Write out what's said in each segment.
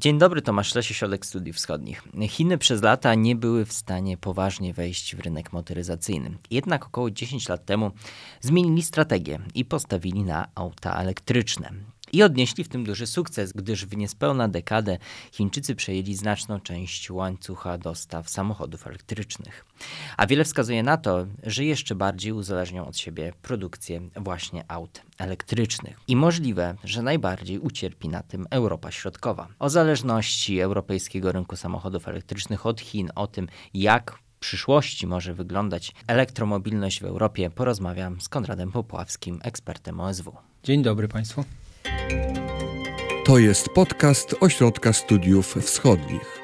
Dzień dobry, Tomasz Lesie, Środek Studiów Wschodnich. Chiny przez lata nie były w stanie poważnie wejść w rynek motoryzacyjny. Jednak około 10 lat temu zmienili strategię i postawili na auta elektryczne. I odnieśli w tym duży sukces, gdyż w niespełna dekadę Chińczycy przejęli znaczną część łańcucha dostaw samochodów elektrycznych. A wiele wskazuje na to, że jeszcze bardziej uzależnią od siebie produkcję właśnie aut elektrycznych. I możliwe, że najbardziej ucierpi na tym Europa Środkowa. O zależności europejskiego rynku samochodów elektrycznych od Chin, o tym jak w przyszłości może wyglądać elektromobilność w Europie, porozmawiam z Konradem Popławskim, ekspertem OSW. Dzień dobry Państwu. To jest podcast Ośrodka Studiów Wschodnich.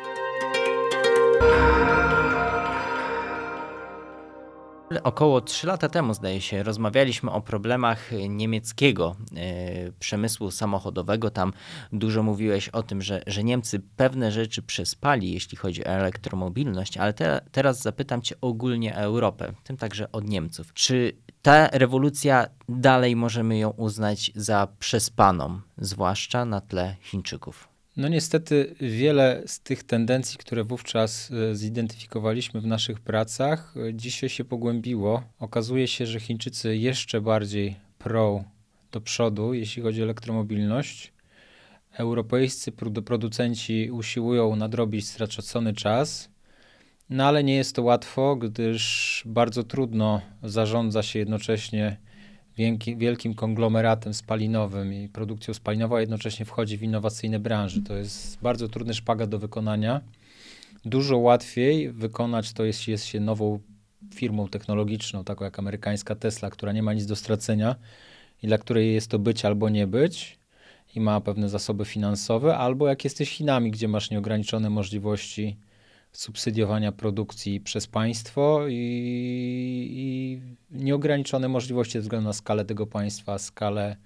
Około 3 lata temu, zdaje się, rozmawialiśmy o problemach niemieckiego e, przemysłu samochodowego. Tam dużo mówiłeś o tym, że, że Niemcy pewne rzeczy przespali, jeśli chodzi o elektromobilność, ale te, teraz zapytam Cię ogólnie o Europę, tym także od Niemców. Czy ta rewolucja dalej możemy ją uznać za przespaną, zwłaszcza na tle Chińczyków. No niestety wiele z tych tendencji, które wówczas e, zidentyfikowaliśmy w naszych pracach, e, dzisiaj się pogłębiło. Okazuje się, że Chińczycy jeszcze bardziej pro do przodu, jeśli chodzi o elektromobilność. Europejscy producenci usiłują nadrobić stracony czas no ale nie jest to łatwo, gdyż bardzo trudno zarządza się jednocześnie wielki, wielkim konglomeratem spalinowym i produkcją spalinową, a jednocześnie wchodzi w innowacyjne branże. To jest bardzo trudny szpagat do wykonania. Dużo łatwiej wykonać to, jeśli jest się nową firmą technologiczną, taką jak amerykańska Tesla, która nie ma nic do stracenia i dla której jest to być albo nie być i ma pewne zasoby finansowe, albo jak jesteś Chinami, gdzie masz nieograniczone możliwości subsydiowania produkcji przez państwo i, i nieograniczone możliwości ze względu na skalę tego państwa, skalę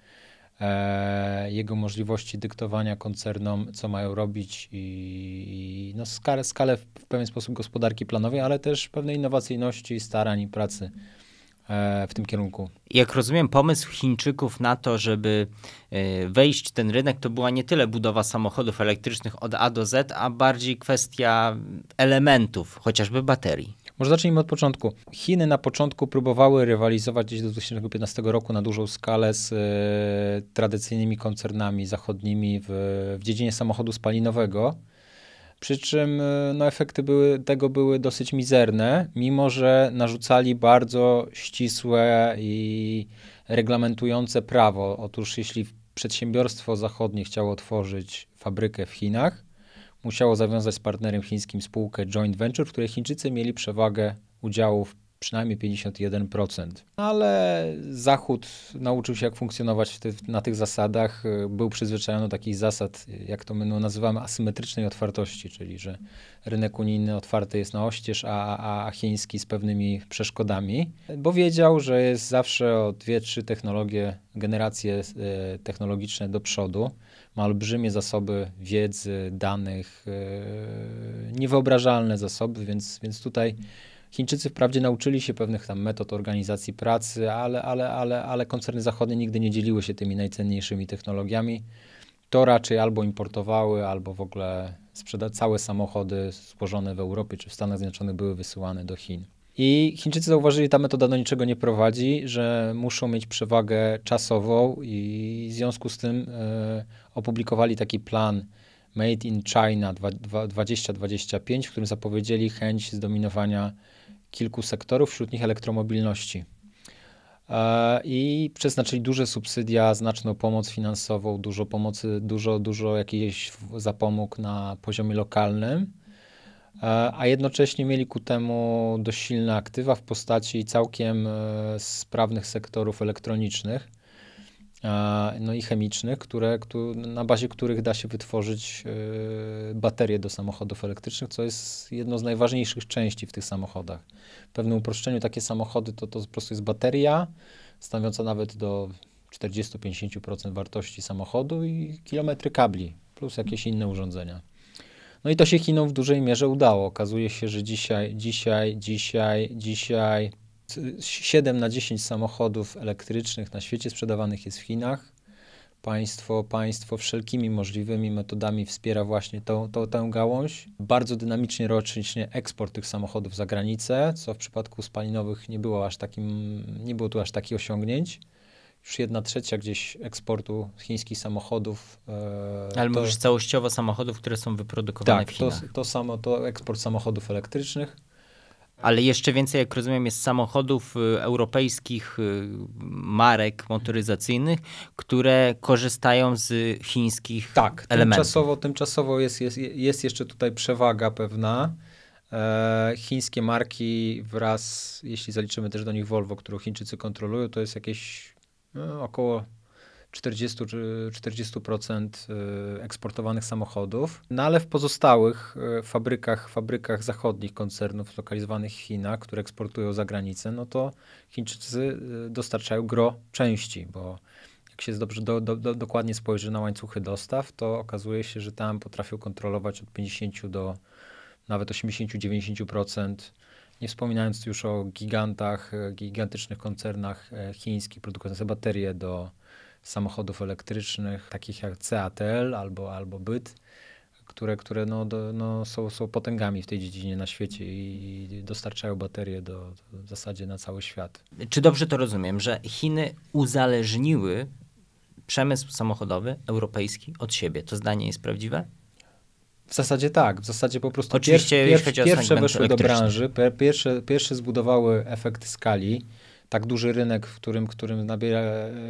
e, jego możliwości dyktowania koncernom, co mają robić i, i no, skalę, skalę w, pewien sposób gospodarki planowej, ale też pewnej innowacyjności, starań i pracy. E, w tym kierunku. Jak rozumiem, pomysł Chińczyków na to, żeby e, wejść w ten rynek, to była nie tyle budowa samochodów elektrycznych od A do Z, a bardziej kwestia elementów, chociażby baterii. Może zacznijmy od początku. Chiny na początku próbowały rywalizować gdzieś do 2015 roku na dużą skalę z y, tradycyjnymi koncernami zachodnimi w, w dziedzinie samochodu spalinowego. Przy czym e, no, efekty były, tego były dosyć mizerne, mimo że narzucali bardzo ścisłe i reglamentujące prawo. Otóż jeśli przedsiębiorstwo zachodnie chciało otworzyć fabrykę w Chinach, musiało zawiązać z partnerem chińskim spółkę joint venture, w której Chińczycy mieli przewagę udziałów przynajmniej 51%. Ale Zachód nauczył się, jak funkcjonować na tych zasadach. Był przyzwyczajony do takich zasad, jak to my no, nazywamy, asymetrycznej otwartości, czyli że rynek unijny otwarty jest na oścież, a, a, a chiński z pewnymi przeszkodami, bo wiedział, że jest zawsze o dwie, trzy technologie, generacje e, technologiczne do przodu. Ma olbrzymie zasoby wiedzy, danych, e, niewyobrażalne zasoby, więc, więc tutaj. Chińczycy wprawdzie nauczyli się pewnych tam metod organizacji pracy, ale, ale, ale, ale koncerny zachodnie nigdy nie dzieliły się tymi najcenniejszymi technologiami. To raczej albo importowały, albo w ogóle całe samochody złożone w Europie czy w Stanach Zjednoczonych były wysyłane do Chin. I Chińczycy zauważyli, że ta metoda do niczego nie prowadzi, że muszą mieć przewagę czasową i w związku z tym y, opublikowali taki plan Made in China 2025, w którym zapowiedzieli chęć zdominowania kilku sektorów, wśród nich elektromobilności. E, I przeznaczyli duże subsydia, znaczną pomoc finansową, dużo pomocy, dużo, dużo jakichś zapomóg na poziomie lokalnym, e, a jednocześnie mieli ku temu dość silne aktywa w postaci całkiem e, sprawnych sektorów elektronicznych no i chemicznych, które, na bazie których da się wytworzyć e, baterie do samochodów elektrycznych, co jest jedną z najważniejszych części w tych samochodach. W pewnym uproszczeniu takie samochody to, to po prostu jest bateria stanowiąca nawet do 40-50% wartości samochodu i kilometry kabli plus jakieś inne urządzenia. No i to się Chinom w dużej mierze udało. Okazuje się, że dzisiaj, dzisiaj, dzisiaj, dzisiaj 7 na 10 samochodów elektrycznych na świecie sprzedawanych jest w Chinach. Państwo, państwo wszelkimi możliwymi metodami wspiera właśnie tą, tą, tę gałąź. Bardzo dynamicznie rocznie eksport tych samochodów za granicę, co w przypadku spalinowych nie było aż takim, nie było tu aż takich osiągnięć już jedna trzecia gdzieś eksportu chińskich samochodów. E, Ale to, mówisz całościowo samochodów, które są wyprodukowane tak, w Chinach. Tak, to, to samo, to eksport samochodów elektrycznych. Ale jeszcze więcej, jak rozumiem, jest samochodów y, europejskich y, marek motoryzacyjnych, które korzystają z chińskich tak, elementów. Tak, tymczasowo, tymczasowo jest, jest, jest jeszcze tutaj przewaga pewna. E, chińskie marki wraz, jeśli zaliczymy też do nich Volvo, którą Chińczycy kontrolują, to jest jakieś no, około 40, 40% y, eksportowanych samochodów, no ale w pozostałych y, fabrykach, fabrykach zachodnich koncernów lokalizowanych w Chinach, które eksportują za granicę, no to Chińczycy y, dostarczają gro części, bo jak się dobrze do, do, do, dokładnie spojrzy na łańcuchy dostaw, to okazuje się, że tam potrafią kontrolować od 50 do nawet 80-90%. Nie wspominając już o gigantach, gigantycznych koncernach chińskich produkujących baterie do samochodów elektrycznych, takich jak CATL albo, albo Byt, które, które no, do, no są, są potęgami w tej dziedzinie na świecie i, i dostarczają baterie do, w zasadzie na cały świat. Czy dobrze to rozumiem, że Chiny uzależniły przemysł samochodowy europejski od siebie? To zdanie jest prawdziwe? W zasadzie tak, w zasadzie po prostu Oczywiście, pier, pier, pierwsze weszły do branży, pierwsze, pierwsze zbudowały efekt skali, tak duży rynek, w którym, którym nabiera,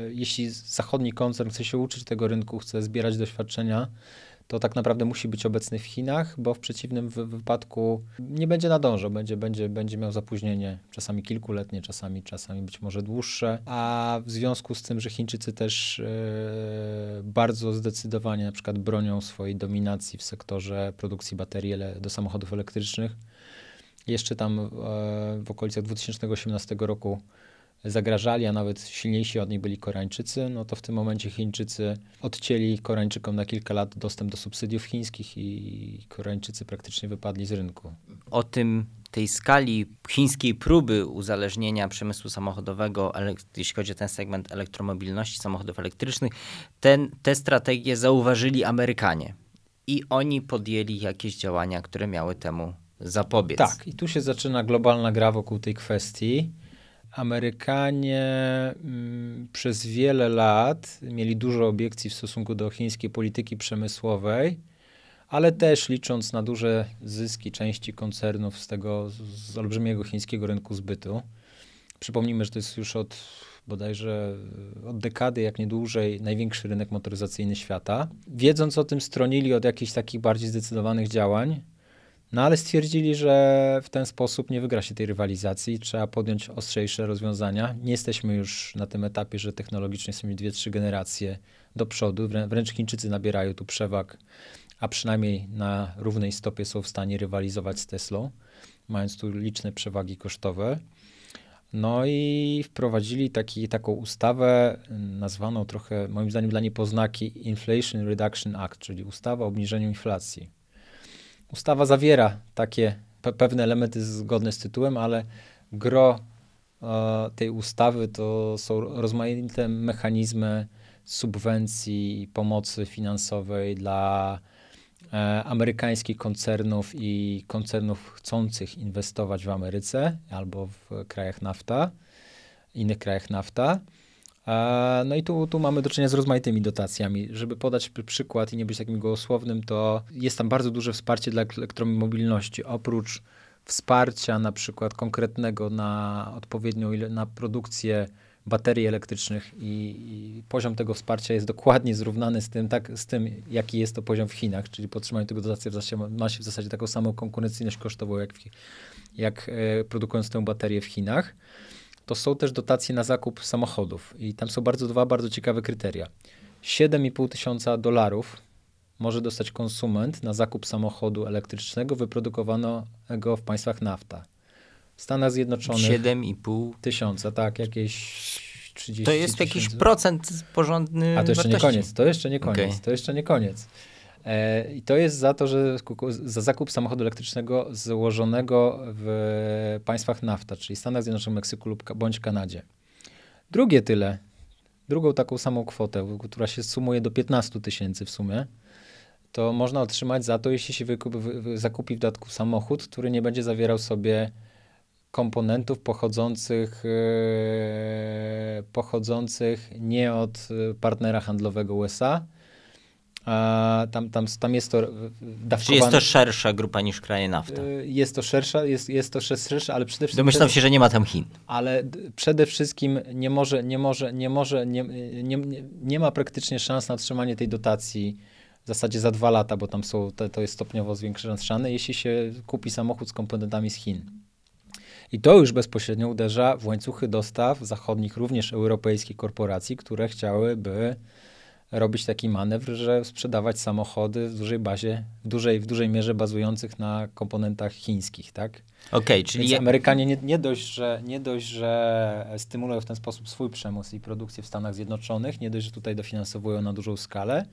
jeśli zachodni koncern chce się uczyć tego rynku, chce zbierać doświadczenia, to tak naprawdę musi być obecny w Chinach, bo w przeciwnym wypadku nie będzie nadążał, będzie, będzie, będzie miał zapóźnienie, czasami kilkuletnie, czasami, czasami być może dłuższe, a w związku z tym, że Chińczycy też yy, bardzo zdecydowanie na przykład bronią swojej dominacji w sektorze produkcji baterii do samochodów elektrycznych, jeszcze tam yy, w okolicach 2018 roku zagrażali, a nawet silniejsi od nich byli Koreańczycy, no to w tym momencie Chińczycy odcięli Koreańczykom na kilka lat dostęp do subsydiów chińskich i Koreańczycy praktycznie wypadli z rynku. O tym tej skali chińskiej próby uzależnienia przemysłu samochodowego, jeśli chodzi o ten segment elektromobilności, samochodów elektrycznych, ten, te strategie zauważyli Amerykanie. I oni podjęli jakieś działania, które miały temu zapobiec. Tak, i tu się zaczyna globalna gra wokół tej kwestii. Amerykanie mm, przez wiele lat mieli dużo obiekcji w stosunku do chińskiej polityki przemysłowej, ale też licząc na duże zyski części koncernów z tego z olbrzymiego chińskiego rynku zbytu. Przypomnijmy, że to jest już od bodajże od dekady, jak nie dłużej, największy rynek motoryzacyjny świata. Wiedząc o tym, stronili od jakichś takich bardziej zdecydowanych działań. No ale stwierdzili, że w ten sposób nie wygra się tej rywalizacji, trzeba podjąć ostrzejsze rozwiązania. Nie jesteśmy już na tym etapie, że technologicznie jesteśmy dwie, trzy generacje do przodu. Wrę wręcz Chińczycy nabierają tu przewag, a przynajmniej na równej stopie są w stanie rywalizować z Teslą, mając tu liczne przewagi kosztowe. No i wprowadzili taki, taką ustawę, nazwaną trochę moim zdaniem dla niepoznaki Inflation Reduction Act, czyli ustawa o obniżeniu inflacji ustawa zawiera takie pe pewne elementy zgodne z tytułem, ale gro e, tej ustawy to są rozmaite mechanizmy subwencji i pomocy finansowej dla e, amerykańskich koncernów i koncernów chcących inwestować w Ameryce albo w krajach nafta, innych krajach nafta. No i tu, tu mamy do czynienia z rozmaitymi dotacjami. Żeby podać przykład i nie być takim gołosłownym, to jest tam bardzo duże wsparcie dla elektromobilności. Oprócz wsparcia na przykład konkretnego na odpowiednią na produkcję baterii elektrycznych i, i, poziom tego wsparcia jest dokładnie zrównany z tym, tak, z tym, jaki jest to poziom w Chinach, czyli podtrzymanie tego dotacji w zasadzie, ma się w zasadzie taką samą konkurencyjność kosztową, jak, w, jak e, produkując tę baterię w Chinach to są też dotacje na zakup samochodów. I tam są bardzo dwa bardzo ciekawe kryteria. 7,5 tysiąca dolarów może dostać konsument na zakup samochodu elektrycznego wyprodukowanego w państwach nafta. W Stanach Zjednoczonych 7,5 tysiąca, tak, jakieś to jest 000. jakiś procent porządny. A to jeszcze wartości. nie koniec, to jeszcze nie koniec, okay. to jeszcze nie koniec. E, I to jest za to, że za zakup samochodu elektrycznego złożonego w państwach NAFTA, czyli Stanach Zjednoczonych, Meksyku lub, bądź Kanadzie. Drugie tyle, drugą taką samą kwotę, która się sumuje do 15 tysięcy w sumie, to można otrzymać za to, jeśli się wykup, zakupi w dodatku samochód, który nie będzie zawierał sobie komponentów pochodzących, e, pochodzących nie od e, partnera handlowego USA, tam, tam, tam jest to dawkowane. Czy jest to szersza grupa niż kraje nafta. Y, jest to szersza, jest, jest to szersza, ale przede wszystkim... Domyślam się, że nie ma tam Chin. Ale przede wszystkim nie może, nie może, nie może, nie, nie, nie ma praktycznie szans na utrzymanie tej dotacji w zasadzie za dwa lata, bo tam są, to, to jest stopniowo zwiększane, jeśli się kupi samochód z komponentami z Chin. I to już bezpośrednio uderza w łańcuchy dostaw zachodnich, również europejskich korporacji, które chciałyby robić taki manewr, że sprzedawać samochody w dużej bazie, w dużej, w dużej mierze bazujących na komponentach chińskich, tak? Okej, okay, czyli... Więc Amerykanie nie, nie, dość, że, nie dość, że stymulują w ten sposób swój przemysł i produkcję w Stanach Zjednoczonych, nie dość, że tutaj dofinansowują na dużą skalę,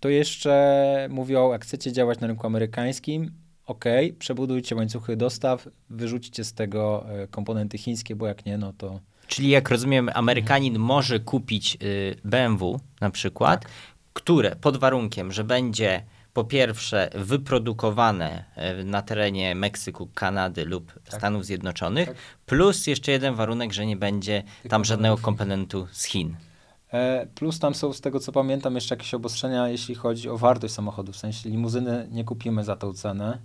to jeszcze mówią, jak chcecie działać na rynku amerykańskim, ok, przebudujcie łańcuchy dostaw, wyrzućcie z tego e, komponenty chińskie, bo jak nie, no to Czyli jak rozumiem, Amerykanin mhm. może kupić y, BMW na przykład, tak. które pod warunkiem, że będzie po pierwsze wyprodukowane y, na terenie Meksyku, Kanady lub tak. Stanów Zjednoczonych, tak. plus jeszcze jeden warunek, że nie będzie tam żadnego komponentu z Chin. E, plus tam są, z tego co pamiętam, jeszcze jakieś obostrzenia, jeśli chodzi o wartość samochodu. W sensie limuzyny nie kupimy za tą cenę.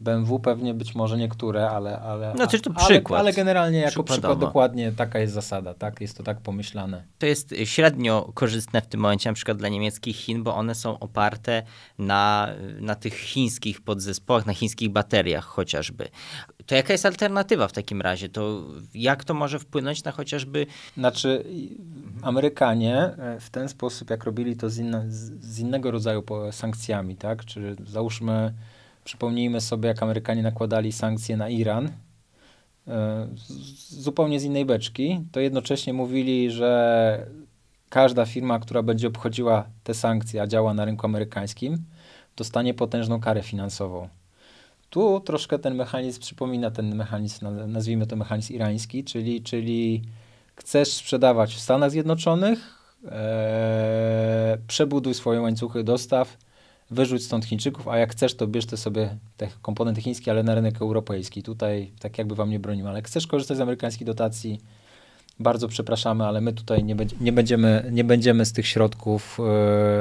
BMW pewnie być może niektóre, ale. ale znaczy, to przykład. Ale, ale generalnie jako Przykładowo. przykład dokładnie taka jest zasada, tak? Jest to tak pomyślane. To jest y, średnio korzystne w tym momencie, na przykład dla niemieckich Chin, bo one są oparte na, y, na tych chińskich podzespołach, na chińskich bateriach chociażby. To jaka jest alternatywa w takim razie? To jak to może wpłynąć na chociażby. Znaczy, Amerykanie e, w ten sposób, jak robili to z, inna, z innego rodzaju sankcjami, tak? Czy załóżmy Przypomnijmy sobie, jak Amerykanie nakładali sankcje na Iran e, zupełnie z innej beczki, to jednocześnie mówili, że każda firma, która będzie obchodziła te sankcje, a działa na rynku amerykańskim, dostanie potężną karę finansową. Tu troszkę ten mechanizm przypomina ten mechanizm, nazwijmy to mechanizm irański, czyli, czyli chcesz sprzedawać w Stanach Zjednoczonych, e, przebuduj swoje łańcuchy dostaw, wyrzuć stąd Chińczyków, a jak chcesz, to bierz te sobie te komponenty chińskie, ale na rynek europejski. Tutaj tak jakby wam nie bronił, ale jak chcesz korzystać z amerykańskiej dotacji, bardzo przepraszamy, ale my tutaj nie, be- nie, będziemy, nie będziemy z tych środków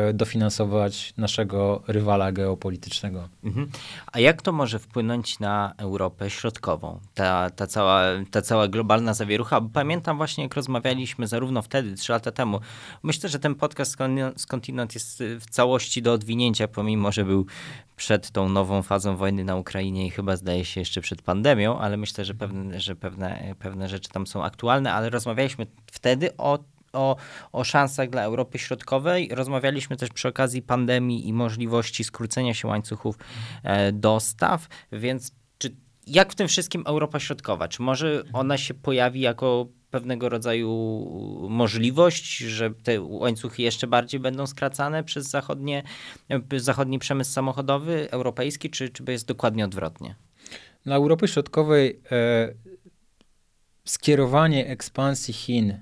e, dofinansować naszego rywala geopolitycznego. Mhm. A jak to może wpłynąć na Europę Środkową? Ta, ta, cała, ta cała globalna zawierucha. Pamiętam właśnie, jak rozmawialiśmy zarówno wtedy, trzy lata temu. Myślę, że ten podcast skądinąd jest e, w całości do odwinięcia, pomimo, że był przed tą nową fazą wojny na Ukrainie i chyba zdaje się jeszcze przed pandemią, ale myślę, że pewne, że pewne, e, pewne rzeczy tam są aktualne, ale roz rozmawialiśmy wtedy o o, o, szansach dla Europy Środkowej. Rozmawialiśmy też przy okazji pandemii i możliwości skrócenia się łańcuchów e, dostaw, więc czy, jak w tym wszystkim Europa Środkowa? Czy może ona się pojawi jako pewnego rodzaju możliwość, że te łańcuchy jeszcze bardziej będą skracane przez zachodnie, e, zachodni przemysł samochodowy europejski, czy, czy jest dokładnie odwrotnie? Na Europy Środkowej e, skierowanie ekspansji Chin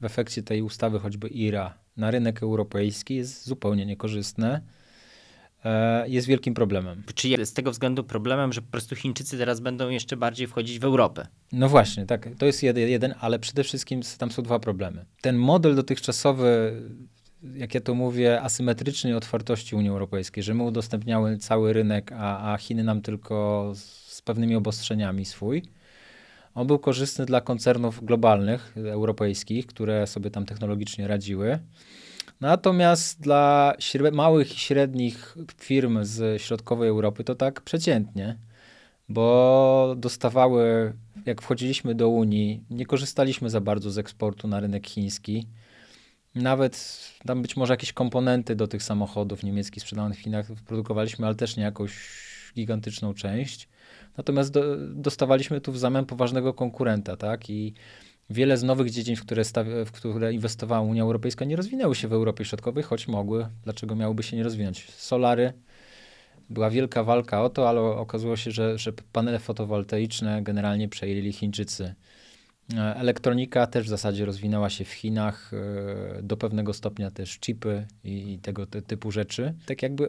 w efekcie tej ustawy, choćby IRA, na rynek europejski jest zupełnie niekorzystne. E, jest wielkim problemem. Czy jest z tego względu problemem, że po prostu Chińczycy teraz będą jeszcze bardziej wchodzić w Europę? No właśnie, tak. To jest jeden, ale przede wszystkim tam są dwa problemy. Ten model dotychczasowy, jak ja to mówię, asymetrycznej otwartości Unii Europejskiej, że my udostępniały cały rynek, a, a Chiny nam tylko z pewnymi obostrzeniami swój on był korzystny dla koncernów globalnych, europejskich, które sobie tam technologicznie radziły. Natomiast dla małych i średnich firm z środkowej Europy to tak przeciętnie, bo dostawały, jak wchodziliśmy do Unii, nie korzystaliśmy za bardzo z eksportu na rynek chiński. Nawet tam być może jakieś komponenty do tych samochodów niemieckich sprzedawanych w Chinach produkowaliśmy, ale też nie jakąś gigantyczną część. Natomiast do, dostawaliśmy tu w zamian poważnego konkurenta, tak? I wiele z nowych dziedzin, w które, staw- w które inwestowała Unia Europejska, nie rozwinęły się w Europie Środkowej, choć mogły. Dlaczego miałyby się nie rozwinąć? Solary, była wielka walka o to, ale okazało się, że, że panele fotowoltaiczne generalnie przejęli Chińczycy. E, elektronika też w zasadzie rozwinęła się w Chinach, e, do pewnego stopnia też chipy i tego typu rzeczy. Tak jakby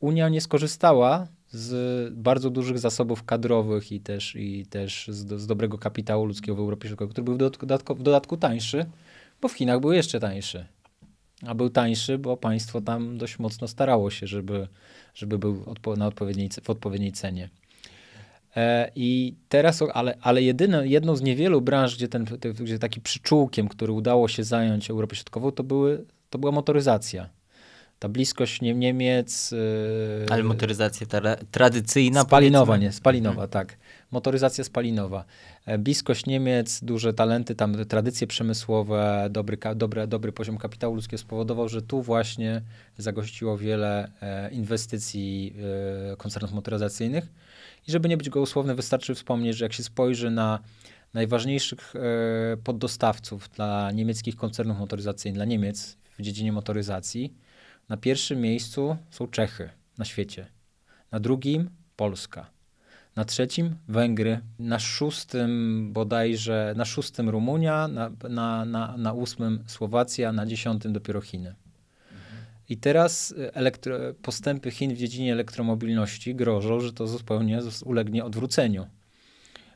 Unia nie skorzystała z bardzo dużych zasobów kadrowych i też, i też z, do, z dobrego kapitału ludzkiego w Europie Środkowej, który był w dodatku, w dodatku tańszy, bo w Chinach był jeszcze tańszy. A był tańszy, bo państwo tam dość mocno starało się, żeby, żeby był odpo na odpowiedniej, w odpowiedniej cenie. E, I teraz, ale, ale jedyne, jedną z niewielu branż, gdzie, ten, te, gdzie taki przyczółkiem, który udało się zająć Europę Środkową, to, były, to była motoryzacja ta bliskość Niemiec. Y, Ale motoryzacja tra tradycyjna. Spalinowa, powiedzmy. nie, spalinowa, mhm. tak. Motoryzacja spalinowa. E, bliskość Niemiec, duże talenty, tam tradycje przemysłowe, dobry, dobre, dobry poziom kapitału ludzkiego spowodował, że tu właśnie zagościło wiele e, inwestycji e, koncernów motoryzacyjnych. I żeby nie być gołosłowny, wystarczy wspomnieć, że jak się spojrzy na najważniejszych poddostawców dla niemieckich koncernów motoryzacyjnych, dla Niemiec w dziedzinie motoryzacji, na pierwszym miejscu są Czechy na świecie, na drugim Polska, na trzecim Węgry, na szóstym bodajże, na szóstym Rumunia, na, na, na, na ósmym Słowacja, na dziesiątym dopiero Chiny. I teraz e, elektro, postępy Chin w dziedzinie elektromobilności grożą, że to zupełnie ulegnie odwróceniu.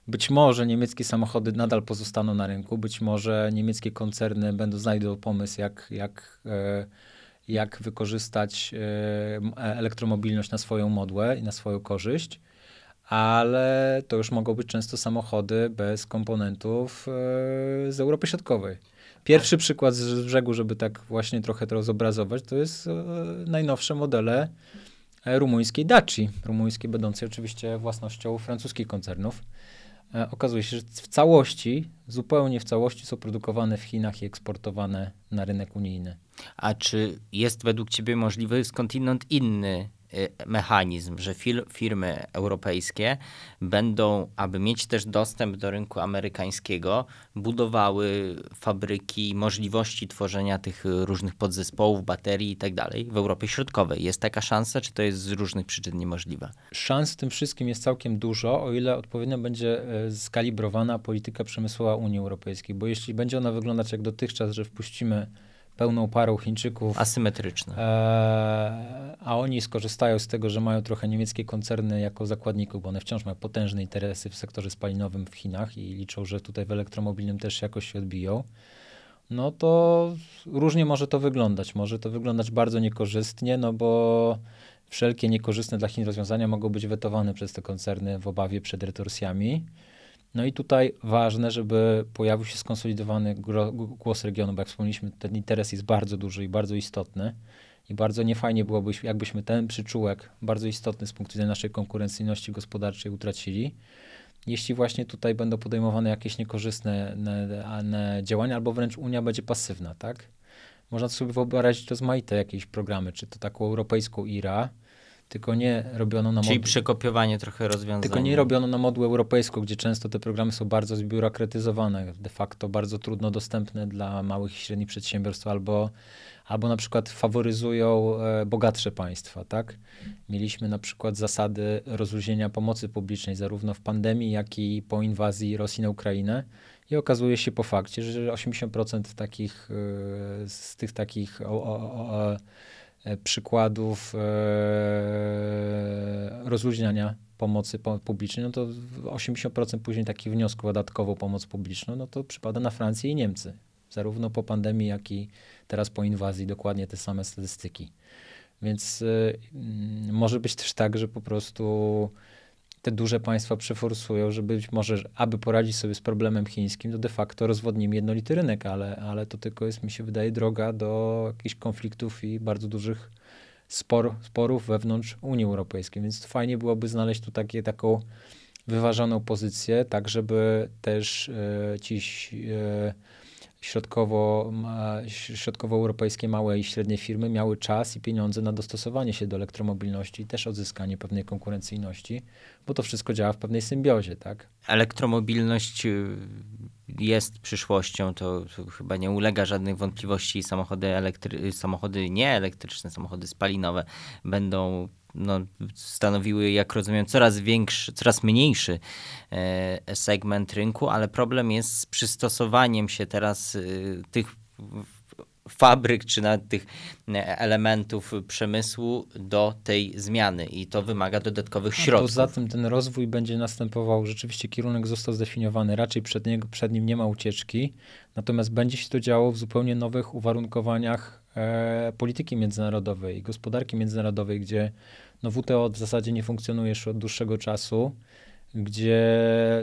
Być może niemieckie samochody nadal pozostaną na rynku, być może niemieckie koncerny będą znajdą pomysł, jak, jak e, jak wykorzystać e, elektromobilność na swoją modłę i na swoją korzyść, ale to już mogą być często samochody bez komponentów e, z Europy Środkowej. Pierwszy przykład z brzegu, żeby tak właśnie trochę to zobrazować, to jest e, najnowsze modele rumuńskiej Daci, rumuńskiej będącej oczywiście własnością francuskich koncernów. E, okazuje się, że w całości, zupełnie w całości są produkowane w Chinach i eksportowane na rynek unijny. A czy jest według Ciebie możliwy skądinąd inny Y, mechanizm, że firmy europejskie będą, aby mieć też dostęp do rynku amerykańskiego, budowały fabryki, możliwości tworzenia tych różnych podzespołów, baterii i tak dalej w Europie Środkowej. Jest taka szansa, czy to jest z różnych przyczyn niemożliwe? Szans w tym wszystkim jest całkiem dużo, o ile odpowiednio będzie e, skalibrowana polityka przemysłowa Unii Europejskiej, bo jeśli będzie ona wyglądać jak dotychczas, że wpuścimy pełną parą Chińczyków. Asymetryczne a oni skorzystają z tego, że mają trochę niemieckie koncerny jako zakładników, bo one wciąż mają potężne interesy w sektorze spalinowym w Chinach i liczą, że tutaj w elektromobilnym też się jakoś się odbiją. No to różnie może to wyglądać. Może to wyglądać bardzo niekorzystnie, no bo wszelkie niekorzystne dla Chin rozwiązania mogą być wetowane przez te koncerny w obawie przed retorsjami. No i tutaj ważne, żeby pojawił się skonsolidowany głos regionu, bo jak wspomnieliśmy, ten interes jest bardzo duży i bardzo istotny. I bardzo niefajnie byłoby, jakbyśmy ten przyczółek, bardzo istotny z punktu widzenia naszej konkurencyjności gospodarczej, utracili. Jeśli właśnie tutaj będą podejmowane jakieś niekorzystne ne, ne działania, albo wręcz Unia będzie pasywna, tak? Można sobie wyobrazić rozmaite jakieś programy, czy to taką europejską IRA, tylko nie robiono na modłę. Czyli przekopiowanie trochę rozwiązań. Tylko nie robiono na modłę europejską, gdzie często te programy są bardzo zbiurokratyzowane, de facto bardzo trudno dostępne dla małych i średnich przedsiębiorstw albo albo na przykład faworyzują e, bogatsze państwa, tak? Mieliśmy na przykład zasady rozluźnienia pomocy publicznej zarówno w pandemii, jak i po inwazji Rosji na Ukrainę i okazuje się po fakcie, że 80% takich, e, z tych takich o, o, o, e, przykładów rozluźniania pomocy publicznej, no to 80% później takich wniosków o dodatkową pomoc publiczną, no to przypada na Francję i Niemcy zarówno po pandemii, jak i teraz po inwazji, dokładnie te same statystyki. Więc y, mm, może być też tak, że po prostu te duże państwa przeforsują, że być może, aby poradzić sobie z problemem chińskim, to de facto rozwodnimy jednolity rynek, ale, ale to tylko jest, mi się wydaje, droga do jakichś konfliktów i bardzo dużych spor, sporów wewnątrz Unii Europejskiej. Więc fajnie byłoby znaleźć tu takie, taką wyważoną pozycję, tak żeby też y, ci y, środkowo, środkowoeuropejskie małe i średnie firmy miały czas i pieniądze na dostosowanie się do elektromobilności i też odzyskanie pewnej konkurencyjności, bo to wszystko działa w pewnej symbiozie, tak? Elektromobilność y, jest przyszłością, to chyba nie ulega żadnych wątpliwości. Samochody, elektry- samochody nieelektryczne, samochody spalinowe będą no, stanowiły, jak rozumiem, coraz większy, coraz mniejszy e, segment rynku, ale problem jest z przystosowaniem się teraz e, tych fabryk, czy nawet tych e, elementów przemysłu do tej zmiany i to wymaga dodatkowych środków. Poza tym ten rozwój będzie następował, rzeczywiście kierunek został zdefiniowany, raczej przed, niego, przed nim nie ma ucieczki, natomiast będzie się to działo w zupełnie nowych uwarunkowaniach E, polityki międzynarodowej, gospodarki międzynarodowej, gdzie no, WTO w zasadzie nie funkcjonuje już od dłuższego czasu, gdzie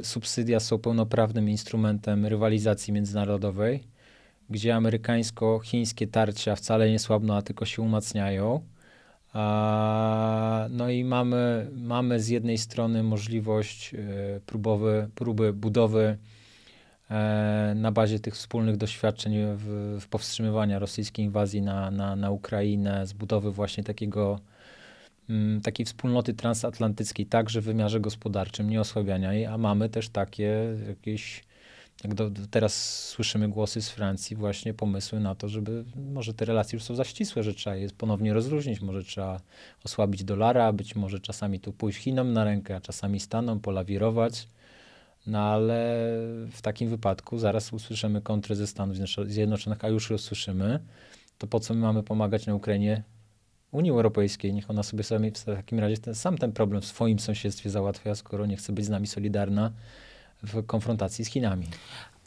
subsydia są pełnoprawnym instrumentem rywalizacji międzynarodowej, gdzie amerykańsko-chińskie tarcia wcale nie słabną, a tylko się umacniają. A, no i mamy, mamy z jednej strony możliwość y, próbowy, próby budowy E, na bazie tych wspólnych doświadczeń w, w powstrzymywaniu rosyjskiej inwazji na, na, na Ukrainę, z budowy właśnie takiego, mm, takiej wspólnoty transatlantyckiej, także w wymiarze gospodarczym, nie osłabiania jej, a mamy też takie jakieś, jak do, teraz słyszymy głosy z Francji, właśnie pomysły na to, żeby może te relacje już są za ścisłe, że trzeba je ponownie rozróżnić, może trzeba osłabić dolara, być może czasami tu pójść Chinom na rękę, a czasami Stanom, polawirować no ale w takim wypadku zaraz usłyszymy kontrę ze Stanów Zjednoczonych, a już ją słyszymy, to po co my mamy pomagać na Ukrainie Unii Europejskiej? Niech ona sobie sami, w takim razie ten, sam ten problem w swoim sąsiedztwie załatwia, skoro nie chce być z nami solidarna w konfrontacji z Chinami.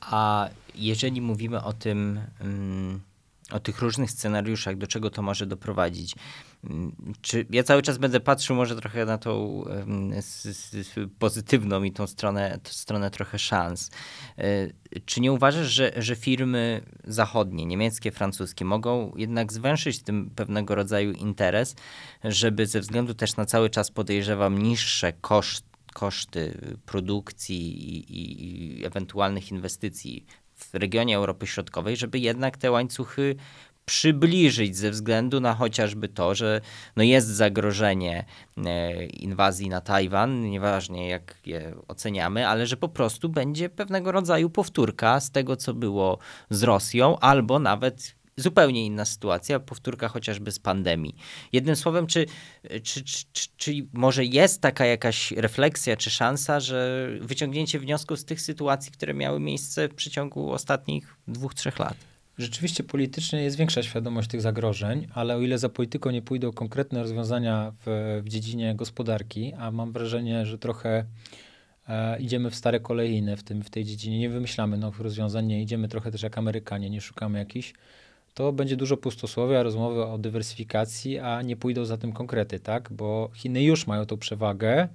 A jeżeli mówimy o tym... Mm, o tych różnych scenariuszach, do czego to może doprowadzić. Mm, czy ja cały czas będę patrzył może trochę na tą pozytywną i tą stronę, tą stronę trochę szans. E, czy nie uważasz, że, że firmy zachodnie, niemieckie, francuskie mogą jednak zwęszyć tym pewnego rodzaju interes, żeby ze względu też na cały czas podejrzewam niższe koszty koszty produkcji i, i, i, ewentualnych inwestycji w regionie Europy Środkowej, żeby jednak te łańcuchy przybliżyć ze względu na chociażby to, że no jest zagrożenie e, inwazji na Tajwan, nieważnie jak je oceniamy, ale że po prostu będzie pewnego rodzaju powtórka z tego, co było z Rosją, albo nawet zupełnie inna sytuacja, powtórka chociażby z pandemii. Jednym słowem, czy, czy, czy, czy, może jest taka jakaś refleksja czy szansa, że wyciągnięcie wniosków z tych sytuacji, które miały miejsce w przeciągu ostatnich dwóch, trzech lat? Rzeczywiście politycznie jest większa świadomość tych zagrożeń, ale o ile za polityką nie pójdą konkretne rozwiązania w, w dziedzinie gospodarki, a mam wrażenie, że trochę e, idziemy w stare kolejne w, tym, w tej dziedzinie, nie wymyślamy nowych rozwiązań, nie idziemy trochę też jak Amerykanie, nie szukamy jakichś to będzie dużo pustosłowia, rozmowy o dywersyfikacji, a nie pójdą za tym konkrety, tak? Bo Chiny już mają tą przewagę.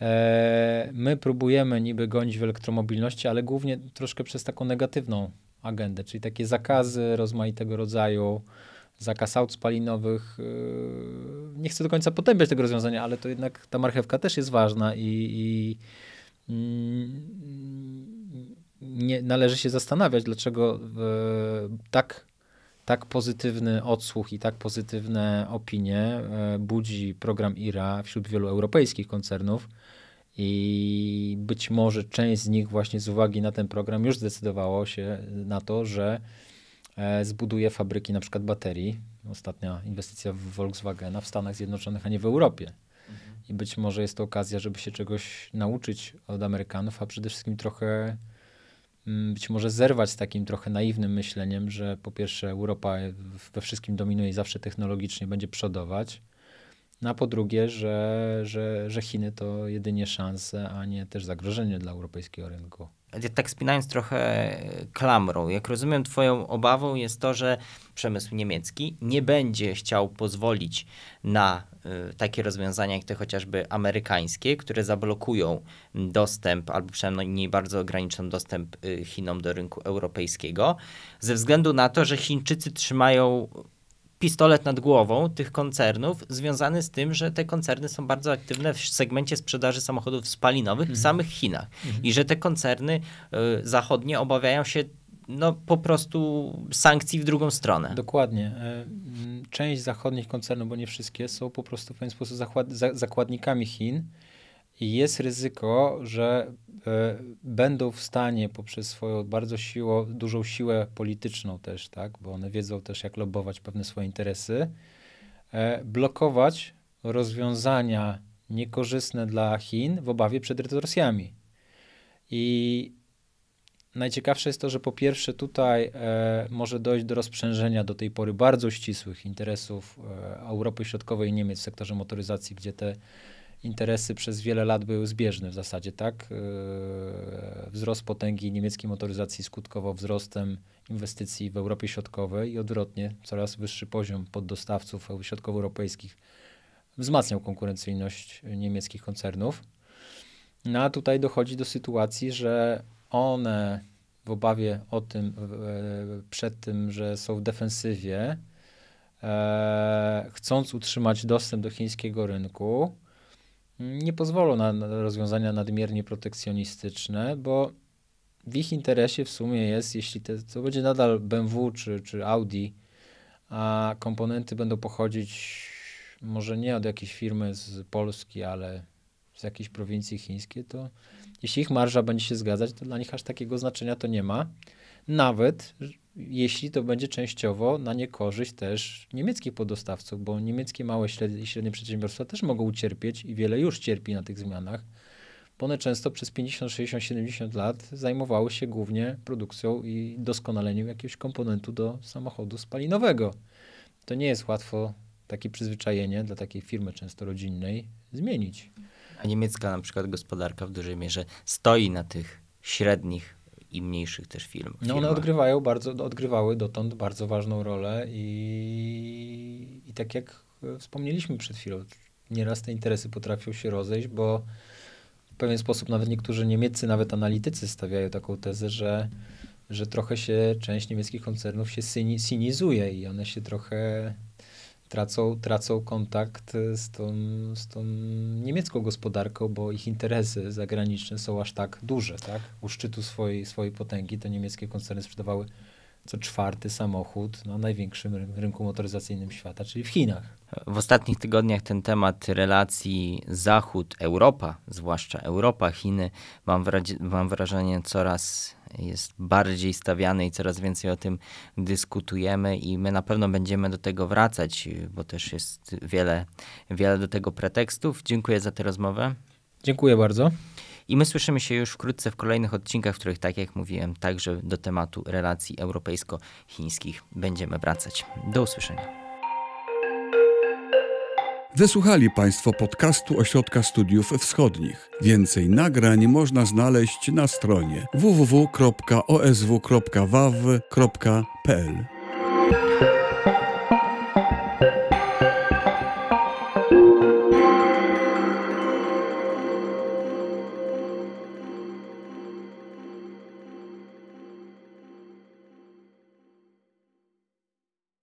E, my próbujemy niby gonić w elektromobilności, ale głównie troszkę przez taką negatywną agendę, czyli takie zakazy rozmaitego rodzaju, zakaz aut spalinowych. E, nie chcę do końca potępiać tego rozwiązania, ale to jednak ta marchewka też jest ważna i, i mm, nie, należy się zastanawiać, dlaczego tak tak pozytywny odsłuch i tak pozytywne opinie e, budzi program IRA wśród wielu europejskich koncernów. I być może część z nich właśnie z uwagi na ten program już zdecydowało się na to, że e, zbuduje fabryki na przykład baterii. Ostatnia inwestycja w Volkswagena w Stanach Zjednoczonych, a nie w Europie. Mhm. I być może jest to okazja, żeby się czegoś nauczyć od Amerykanów, a przede wszystkim trochę Mm, być może zerwać z takim trochę naiwnym myśleniem, że po pierwsze Europa we wszystkim dominuje i zawsze technologicznie będzie przodować, no a po drugie, że, że, że Chiny to jedynie szanse, a nie też zagrożenie dla europejskiego rynku tak spinając trochę klamrą, jak rozumiem, Twoją obawą jest to, że przemysł niemiecki nie będzie chciał pozwolić na y, takie rozwiązania jak te chociażby amerykańskie, które zablokują dostęp albo przynajmniej bardzo ograniczą dostęp y, Chinom do rynku europejskiego, ze względu na to, że Chińczycy trzymają pistolet nad głową tych koncernów związany z tym, że te koncerny są bardzo aktywne w segmencie sprzedaży samochodów spalinowych mhm. w samych Chinach mhm. i że te koncerny y, zachodnie obawiają się no, po prostu sankcji w drugą stronę. Dokładnie. E, część zachodnich koncernów, bo nie wszystkie, są po prostu w pewien sposób zakładnikami Chin i jest ryzyko, że e, będą w stanie poprzez swoją bardzo siło, dużą siłę polityczną też, tak, bo one wiedzą też, jak lobować pewne swoje interesy, e, blokować rozwiązania niekorzystne dla Chin w obawie przed retorsjami. I najciekawsze jest to, że po pierwsze tutaj e, może dojść do rozprzężenia do tej pory bardzo ścisłych interesów e, Europy Środkowej i Niemiec w sektorze motoryzacji, gdzie te interesy przez wiele lat były zbieżne w zasadzie, tak? Yy, wzrost potęgi niemieckiej motoryzacji skutkował wzrostem inwestycji w Europie Środkowej i odwrotnie, coraz wyższy poziom poddostawców środkowoeuropejskich wzmacniał konkurencyjność niemieckich koncernów. No a tutaj dochodzi do sytuacji, że one w obawie o tym, przed tym, że są w defensywie, e, chcąc utrzymać dostęp do chińskiego rynku, nie pozwolą na, rozwiązania nadmiernie protekcjonistyczne, bo w ich interesie w sumie jest, jeśli te, to będzie nadal BMW czy, czy Audi, a komponenty będą pochodzić może nie od jakiejś firmy z Polski, ale z jakiejś prowincji chińskiej, to jeśli ich marża będzie się zgadzać, to dla nich aż takiego znaczenia to nie ma. Nawet jeśli to będzie częściowo na niekorzyść też niemieckich podostawców, bo niemieckie małe i średnie przedsiębiorstwa też mogą ucierpieć i wiele już cierpi na tych zmianach, bo one często przez 50, 60, 70 lat zajmowały się głównie produkcją i doskonaleniem jakiegoś komponentu do samochodu spalinowego. To nie jest łatwo takie przyzwyczajenie dla takiej firmy często rodzinnej zmienić. A niemiecka na przykład gospodarka w dużej mierze stoi na tych średnich i mniejszych też film, no, one odgrywają bardzo, odgrywały dotąd bardzo ważną rolę i, i tak jak e, wspomnieliśmy przed chwilą, nieraz te interesy potrafią się rozejść, bo w pewien sposób nawet niektórzy niemieccy, nawet analitycy stawiają taką tezę, że, że trochę się część niemieckich koncernów się cyni, cynizuje i one się trochę tracą, tracą kontakt e, z tą, z tą niemiecką gospodarką, bo ich interesy zagraniczne są aż tak duże. Tak? U szczytu swojej, swojej potęgi te niemieckie koncerny sprzedawały co czwarty samochód na największym rynku motoryzacyjnym świata, czyli w Chinach. W ostatnich tygodniach ten temat relacji Zachód-Europa, zwłaszcza Europa-Chiny, mam, mam wrażenie coraz jest bardziej stawiany i coraz więcej o tym dyskutujemy i my na pewno będziemy do tego wracać, bo też jest wiele, wiele do tego pretekstów. Dziękuję za tę rozmowę. Dziękuję bardzo. I my słyszymy się już wkrótce w kolejnych odcinkach, w których, tak jak mówiłem, także do tematu relacji europejsko-chińskich będziemy wracać. Do usłyszenia. Wysłuchali Państwo podcastu Ośrodka Studiów Wschodnich. Więcej nagrań można znaleźć na stronie www.osw.waw.pl.